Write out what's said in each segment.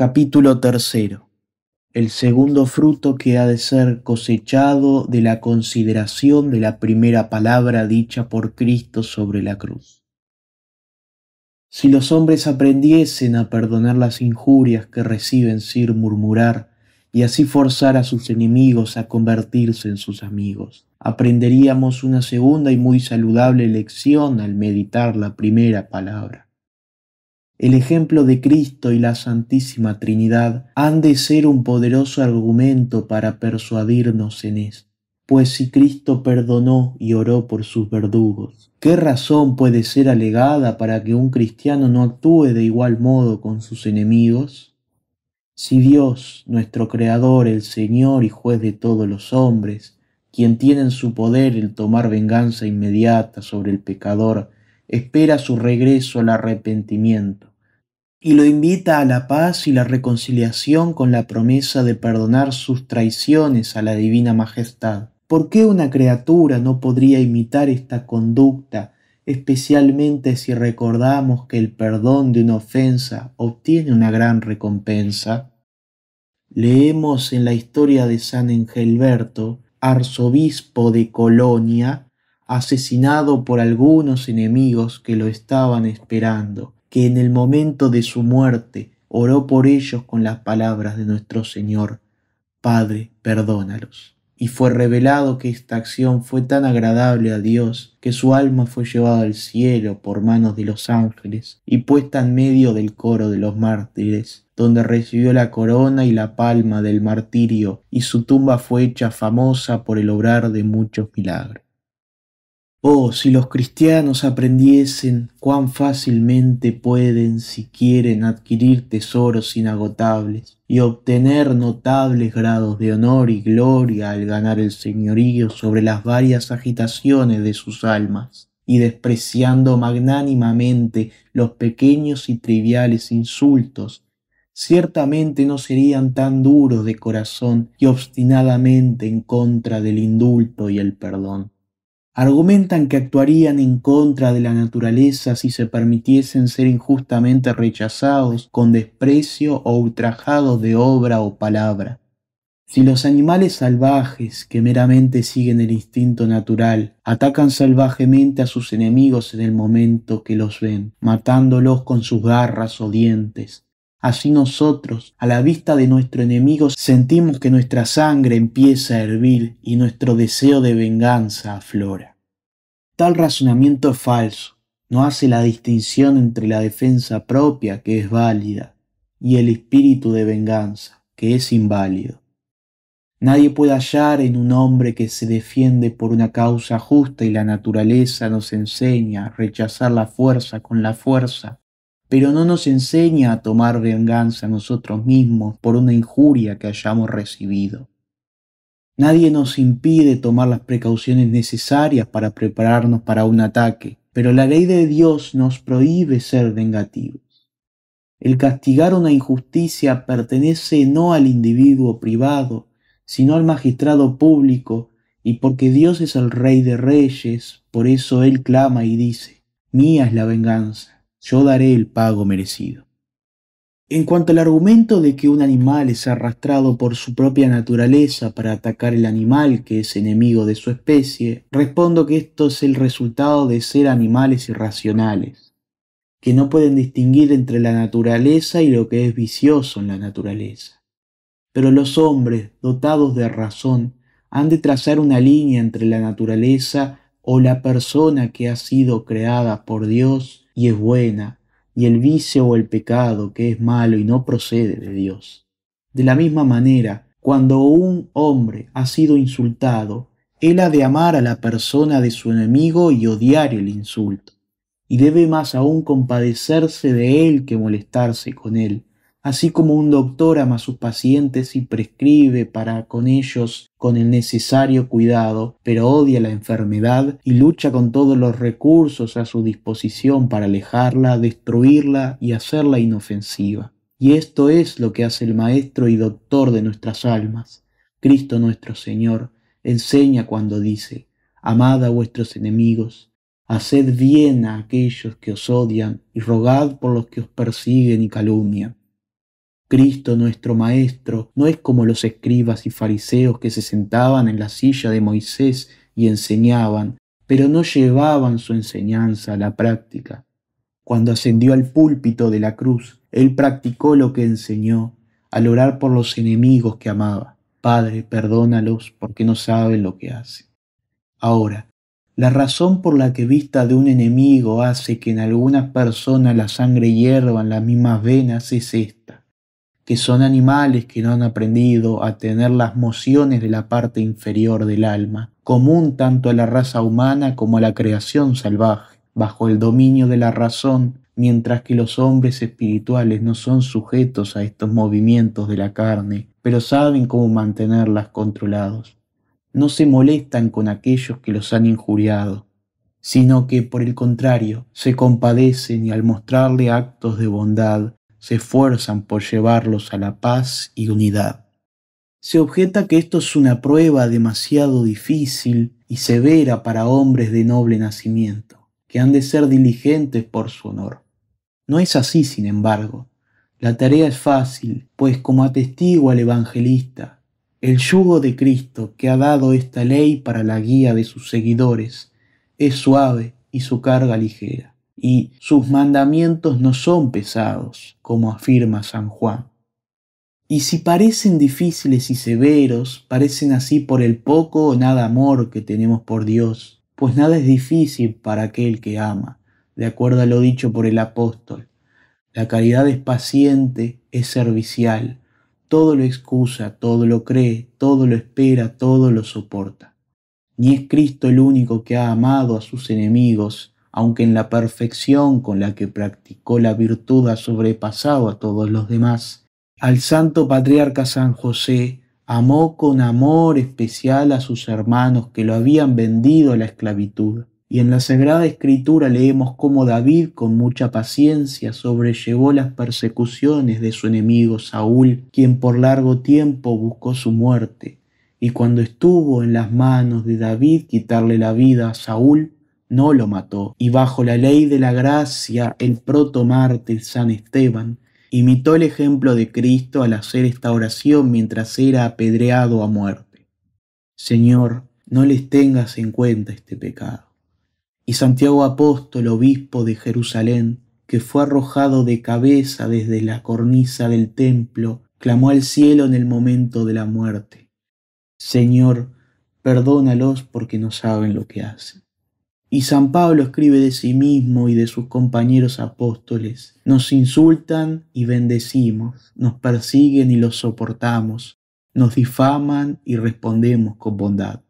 Capítulo tercero. El segundo fruto que ha de ser cosechado de la consideración de la primera palabra dicha por Cristo sobre la cruz. Si los hombres aprendiesen a perdonar las injurias que reciben sin murmurar, y así forzar a sus enemigos a convertirse en sus amigos, aprenderíamos una segunda y muy saludable lección al meditar la primera palabra. El ejemplo de Cristo y la Santísima Trinidad han de ser un poderoso argumento para persuadirnos en esto. Pues si Cristo perdonó y oró por sus verdugos, ¿qué razón puede ser alegada para que un cristiano no actúe de igual modo con sus enemigos? Si Dios, nuestro Creador, el Señor y juez de todos los hombres, quien tiene en su poder el tomar venganza inmediata sobre el pecador, espera su regreso al arrepentimiento y lo invita a la paz y la reconciliación con la promesa de perdonar sus traiciones a la Divina Majestad. ¿Por qué una criatura no podría imitar esta conducta, especialmente si recordamos que el perdón de una ofensa obtiene una gran recompensa? Leemos en la historia de San Engelberto, arzobispo de Colonia, asesinado por algunos enemigos que lo estaban esperando que en el momento de su muerte oró por ellos con las palabras de nuestro Señor, Padre, perdónalos. Y fue revelado que esta acción fue tan agradable a Dios que su alma fue llevada al cielo por manos de los ángeles y puesta en medio del coro de los mártires, donde recibió la corona y la palma del martirio, y su tumba fue hecha famosa por el obrar de muchos milagros. Oh, si los cristianos aprendiesen cuán fácilmente pueden, si quieren, adquirir tesoros inagotables y obtener notables grados de honor y gloria al ganar el señorío sobre las varias agitaciones de sus almas, y despreciando magnánimamente los pequeños y triviales insultos, ciertamente no serían tan duros de corazón y obstinadamente en contra del indulto y el perdón argumentan que actuarían en contra de la naturaleza si se permitiesen ser injustamente rechazados, con desprecio o ultrajados de obra o palabra. Si los animales salvajes, que meramente siguen el instinto natural, atacan salvajemente a sus enemigos en el momento que los ven, matándolos con sus garras o dientes, Así nosotros, a la vista de nuestro enemigo, sentimos que nuestra sangre empieza a hervir y nuestro deseo de venganza aflora. Tal razonamiento es falso no hace la distinción entre la defensa propia, que es válida, y el espíritu de venganza, que es inválido. Nadie puede hallar en un hombre que se defiende por una causa justa y la naturaleza nos enseña a rechazar la fuerza con la fuerza pero no nos enseña a tomar venganza nosotros mismos por una injuria que hayamos recibido. Nadie nos impide tomar las precauciones necesarias para prepararnos para un ataque, pero la ley de Dios nos prohíbe ser vengativos. El castigar una injusticia pertenece no al individuo privado, sino al magistrado público, y porque Dios es el Rey de Reyes, por eso Él clama y dice, Mía es la venganza, yo daré el pago merecido. En cuanto al argumento de que un animal es arrastrado por su propia naturaleza para atacar el animal que es enemigo de su especie, respondo que esto es el resultado de ser animales irracionales, que no pueden distinguir entre la naturaleza y lo que es vicioso en la naturaleza. Pero los hombres, dotados de razón, han de trazar una línea entre la naturaleza o la persona que ha sido creada por Dios y es buena, y el vicio o el pecado que es malo y no procede de Dios. De la misma manera, cuando un hombre ha sido insultado, él ha de amar a la persona de su enemigo y odiar el insulto, y debe más aún compadecerse de él que molestarse con él, así como un doctor ama a sus pacientes y prescribe para con ellos con el necesario cuidado, pero odia la enfermedad y lucha con todos los recursos a su disposición para alejarla, destruirla y hacerla inofensiva. Y esto es lo que hace el Maestro y Doctor de nuestras almas. Cristo nuestro Señor enseña cuando dice, Amad a vuestros enemigos, haced bien a aquellos que os odian y rogad por los que os persiguen y calumnian Cristo nuestro Maestro no es como los escribas y fariseos que se sentaban en la silla de Moisés y enseñaban, pero no llevaban su enseñanza a la práctica. Cuando ascendió al púlpito de la cruz, él practicó lo que enseñó al orar por los enemigos que amaba. Padre, perdónalos porque no saben lo que hacen. Ahora, la razón por la que vista de un enemigo hace que en algunas personas la sangre hierva en las mismas venas es esta que son animales que no han aprendido a tener las mociones de la parte inferior del alma, común tanto a la raza humana como a la creación salvaje, bajo el dominio de la razón, mientras que los hombres espirituales no son sujetos a estos movimientos de la carne, pero saben cómo mantenerlas controlados. No se molestan con aquellos que los han injuriado, sino que por el contrario se compadecen y al mostrarle actos de bondad se esfuerzan por llevarlos a la paz y unidad. Se objeta que esto es una prueba demasiado difícil y severa para hombres de noble nacimiento, que han de ser diligentes por su honor. No es así, sin embargo. La tarea es fácil, pues como atestigua el evangelista, el yugo de Cristo que ha dado esta ley para la guía de sus seguidores es suave y su carga ligera y sus mandamientos no son pesados, como afirma San Juan. Y si parecen difíciles y severos, parecen así por el poco o nada amor que tenemos por Dios, pues nada es difícil para aquel que ama, de acuerdo a lo dicho por el apóstol. La caridad es paciente, es servicial, todo lo excusa, todo lo cree, todo lo espera, todo lo soporta. Ni es Cristo el único que ha amado a sus enemigos, aunque en la perfección con la que practicó la virtud ha sobrepasado a todos los demás. Al santo patriarca San José amó con amor especial a sus hermanos que lo habían vendido a la esclavitud. Y en la Sagrada Escritura leemos cómo David con mucha paciencia sobrellevó las persecuciones de su enemigo Saúl, quien por largo tiempo buscó su muerte. Y cuando estuvo en las manos de David quitarle la vida a Saúl, no lo mató, y bajo la ley de la gracia, el mártir San Esteban imitó el ejemplo de Cristo al hacer esta oración mientras era apedreado a muerte. Señor, no les tengas en cuenta este pecado. Y Santiago Apóstol, obispo de Jerusalén, que fue arrojado de cabeza desde la cornisa del templo, clamó al cielo en el momento de la muerte. Señor, perdónalos porque no saben lo que hacen. Y San Pablo escribe de sí mismo y de sus compañeros apóstoles. Nos insultan y bendecimos, nos persiguen y los soportamos, nos difaman y respondemos con bondad.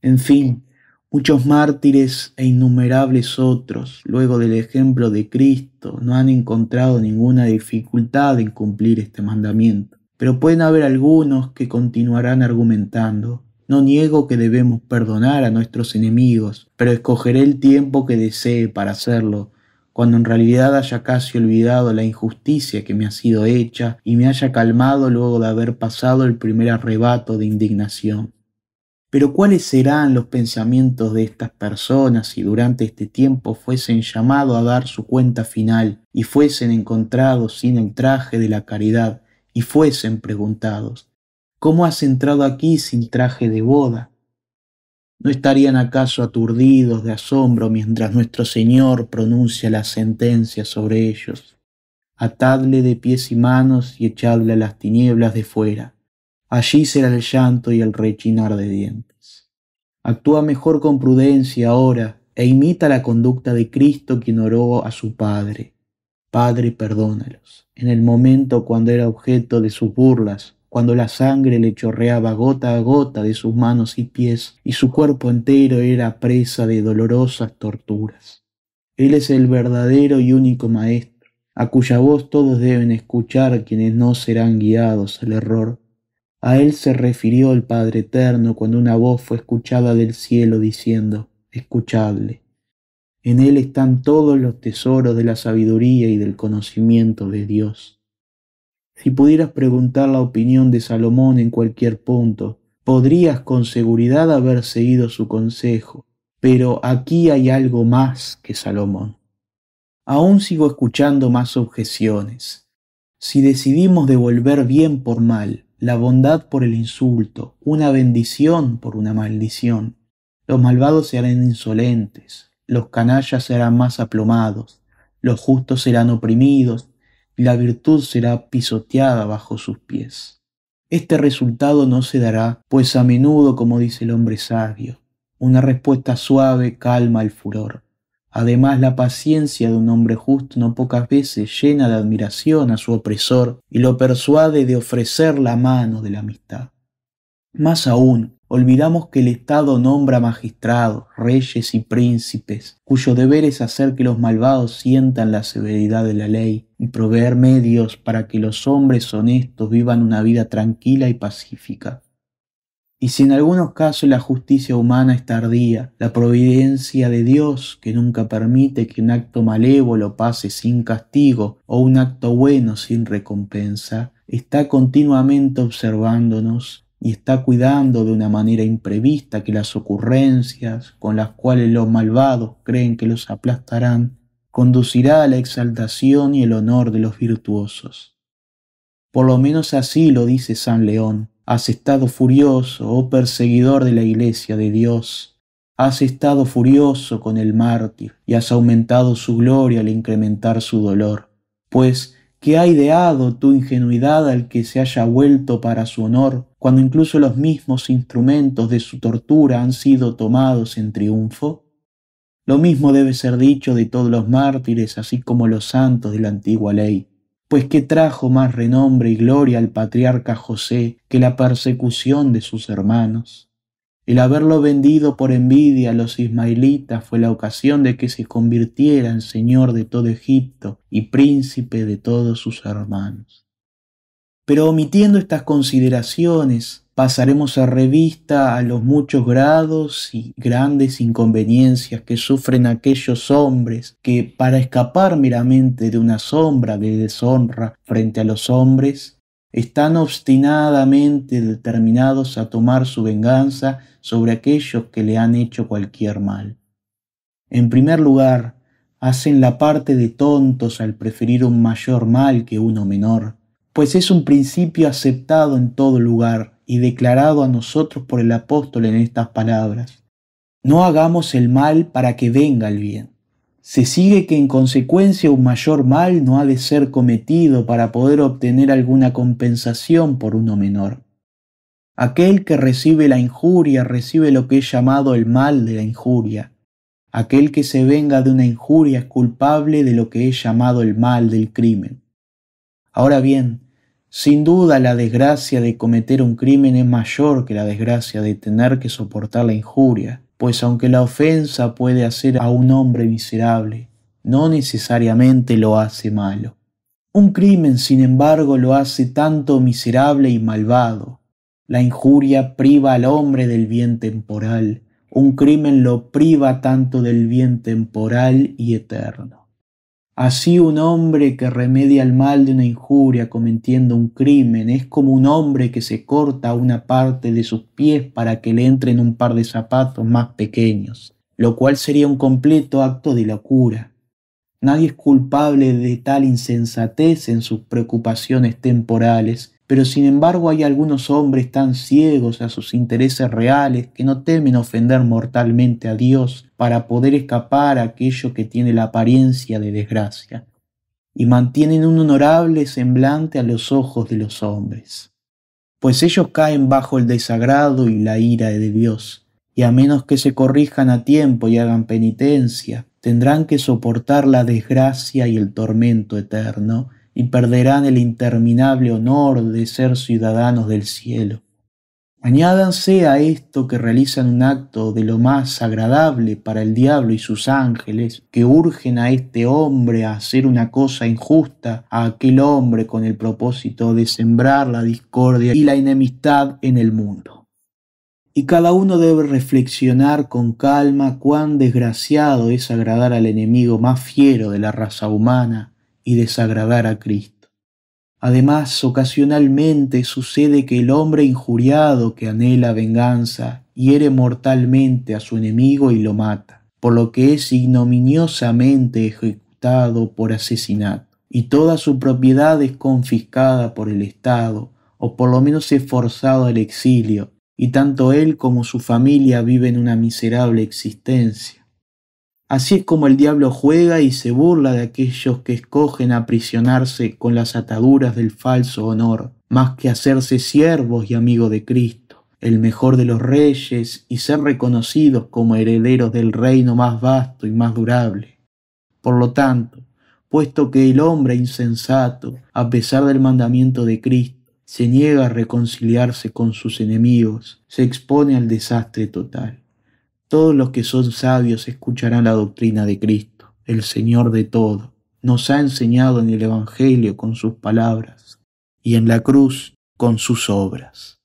En fin, muchos mártires e innumerables otros, luego del ejemplo de Cristo, no han encontrado ninguna dificultad en cumplir este mandamiento. Pero pueden haber algunos que continuarán argumentando, no niego que debemos perdonar a nuestros enemigos, pero escogeré el tiempo que desee para hacerlo, cuando en realidad haya casi olvidado la injusticia que me ha sido hecha y me haya calmado luego de haber pasado el primer arrebato de indignación. Pero cuáles serán los pensamientos de estas personas si durante este tiempo fuesen llamados a dar su cuenta final y fuesen encontrados sin el traje de la caridad y fuesen preguntados, ¿Cómo has entrado aquí sin traje de boda? ¿No estarían acaso aturdidos de asombro mientras nuestro Señor pronuncia la sentencia sobre ellos? Atadle de pies y manos y echadle a las tinieblas de fuera. Allí será el llanto y el rechinar de dientes. Actúa mejor con prudencia ahora e imita la conducta de Cristo quien oró a su Padre. Padre, perdónalos. En el momento cuando era objeto de sus burlas, cuando la sangre le chorreaba gota a gota de sus manos y pies, y su cuerpo entero era presa de dolorosas torturas. Él es el verdadero y único Maestro, a cuya voz todos deben escuchar quienes no serán guiados al error. A él se refirió el Padre Eterno cuando una voz fue escuchada del cielo diciendo, escuchadle. En él están todos los tesoros de la sabiduría y del conocimiento de Dios. Si pudieras preguntar la opinión de Salomón en cualquier punto, podrías con seguridad haber seguido su consejo, pero aquí hay algo más que Salomón. Aún sigo escuchando más objeciones. Si decidimos devolver bien por mal, la bondad por el insulto, una bendición por una maldición, los malvados serán insolentes, los canallas serán más aplomados, los justos serán oprimidos, la virtud será pisoteada bajo sus pies. Este resultado no se dará, pues a menudo, como dice el hombre sabio, una respuesta suave calma el furor. Además, la paciencia de un hombre justo no pocas veces llena de admiración a su opresor y lo persuade de ofrecer la mano de la amistad. Más aún, olvidamos que el Estado nombra magistrados, reyes y príncipes, cuyo deber es hacer que los malvados sientan la severidad de la ley y proveer medios para que los hombres honestos vivan una vida tranquila y pacífica. Y si en algunos casos la justicia humana es tardía, la providencia de Dios, que nunca permite que un acto malévolo pase sin castigo o un acto bueno sin recompensa, está continuamente observándonos y está cuidando de una manera imprevista que las ocurrencias con las cuales los malvados creen que los aplastarán, conducirá a la exaltación y el honor de los virtuosos. Por lo menos así lo dice San León. Has estado furioso, oh perseguidor de la iglesia de Dios. Has estado furioso con el mártir y has aumentado su gloria al incrementar su dolor, pues ¿Qué ha ideado tu ingenuidad al que se haya vuelto para su honor, cuando incluso los mismos instrumentos de su tortura han sido tomados en triunfo? Lo mismo debe ser dicho de todos los mártires, así como los santos de la antigua ley, pues ¿qué trajo más renombre y gloria al patriarca José que la persecución de sus hermanos? El haberlo vendido por envidia a los ismaelitas fue la ocasión de que se convirtiera en señor de todo Egipto y príncipe de todos sus hermanos. Pero omitiendo estas consideraciones, pasaremos a revista a los muchos grados y grandes inconveniencias que sufren aquellos hombres que, para escapar meramente de una sombra de deshonra frente a los hombres, están obstinadamente determinados a tomar su venganza sobre aquellos que le han hecho cualquier mal. En primer lugar, hacen la parte de tontos al preferir un mayor mal que uno menor, pues es un principio aceptado en todo lugar y declarado a nosotros por el apóstol en estas palabras. No hagamos el mal para que venga el bien se sigue que en consecuencia un mayor mal no ha de ser cometido para poder obtener alguna compensación por uno menor. Aquel que recibe la injuria recibe lo que es llamado el mal de la injuria. Aquel que se venga de una injuria es culpable de lo que es llamado el mal del crimen. Ahora bien, sin duda la desgracia de cometer un crimen es mayor que la desgracia de tener que soportar la injuria pues aunque la ofensa puede hacer a un hombre miserable, no necesariamente lo hace malo. Un crimen, sin embargo, lo hace tanto miserable y malvado. La injuria priva al hombre del bien temporal, un crimen lo priva tanto del bien temporal y eterno. Así un hombre que remedia el mal de una injuria cometiendo un crimen es como un hombre que se corta una parte de sus pies para que le entren un par de zapatos más pequeños, lo cual sería un completo acto de locura. Nadie es culpable de tal insensatez en sus preocupaciones temporales, pero sin embargo hay algunos hombres tan ciegos a sus intereses reales que no temen ofender mortalmente a Dios para poder escapar a aquello que tiene la apariencia de desgracia, y mantienen un honorable semblante a los ojos de los hombres. Pues ellos caen bajo el desagrado y la ira de Dios, y a menos que se corrijan a tiempo y hagan penitencia, tendrán que soportar la desgracia y el tormento eterno y perderán el interminable honor de ser ciudadanos del cielo. Añádanse a esto que realizan un acto de lo más agradable para el diablo y sus ángeles, que urgen a este hombre a hacer una cosa injusta a aquel hombre con el propósito de sembrar la discordia y la enemistad en el mundo. Y cada uno debe reflexionar con calma cuán desgraciado es agradar al enemigo más fiero de la raza humana y desagradar a Cristo. Además, ocasionalmente sucede que el hombre injuriado que anhela venganza hiere mortalmente a su enemigo y lo mata, por lo que es ignominiosamente ejecutado por asesinato, y toda su propiedad es confiscada por el Estado, o por lo menos es forzado al exilio, y tanto él como su familia viven una miserable existencia. Así es como el diablo juega y se burla de aquellos que escogen aprisionarse con las ataduras del falso honor, más que hacerse siervos y amigos de Cristo, el mejor de los reyes y ser reconocidos como herederos del reino más vasto y más durable. Por lo tanto, puesto que el hombre insensato, a pesar del mandamiento de Cristo, se niega a reconciliarse con sus enemigos, se expone al desastre total. Todos los que son sabios escucharán la doctrina de Cristo, el Señor de todo. Nos ha enseñado en el Evangelio con sus palabras y en la cruz con sus obras.